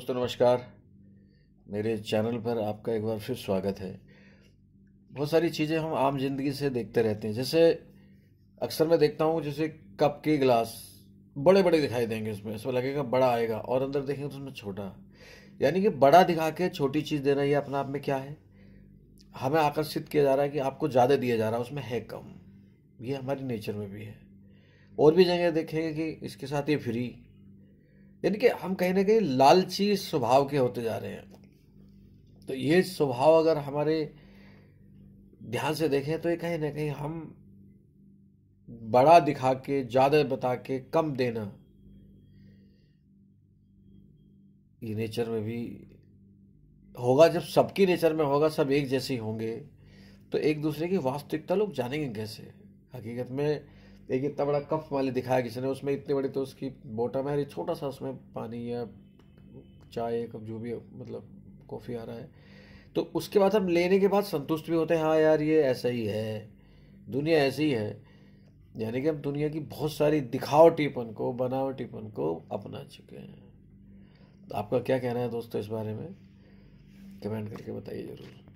दोस्तों नमस्कार मेरे चैनल पर आपका एक बार फिर स्वागत है बहुत सारी चीज़ें हम आम जिंदगी से देखते रहते हैं जैसे अक्सर मैं देखता हूँ जैसे कप के गिलास बड़े बड़े दिखाई देंगे उसमें इसमें लगेगा बड़ा आएगा और अंदर देखेंगे तो उसमें छोटा यानी कि बड़ा दिखा के छोटी चीज़ देना ये अपने आप में क्या है हमें आकर्षित किया जा रहा है कि आपको ज़्यादा दिया जा रहा है उसमें है कम ये हमारी नेचर में भी है और भी जगह देखेंगे कि इसके साथ ये फ्री यानी कि हम कहीं ना कहीं लालची स्वभाव के होते जा रहे हैं तो ये स्वभाव अगर हमारे ध्यान से देखें तो ये कहीं ना कहीं हम बड़ा दिखा के ज़्यादा बता के कम देना ये नेचर में भी होगा जब सबकी नेचर में होगा सब एक जैसे ही होंगे तो एक दूसरे की वास्तविकता लोग जानेंगे कैसे हकीकत में एक इतना बड़ा कफ वाले दिखाया किसी ने उसमें इतनी बड़ी तो उसकी बोटम है छोटा सा उसमें पानी या चाय कप जो भी मतलब कॉफ़ी आ रहा है तो उसके बाद हम लेने के बाद संतुष्ट भी होते हैं हाँ यार ये ऐसा ही है दुनिया ऐसी ही है यानी कि हम दुनिया की बहुत सारी दिखावटीपन को बनावटीपन को अपना चुके हैं तो आपका क्या कहना है दोस्तों इस बारे में कमेंट करके बताइए ज़रूर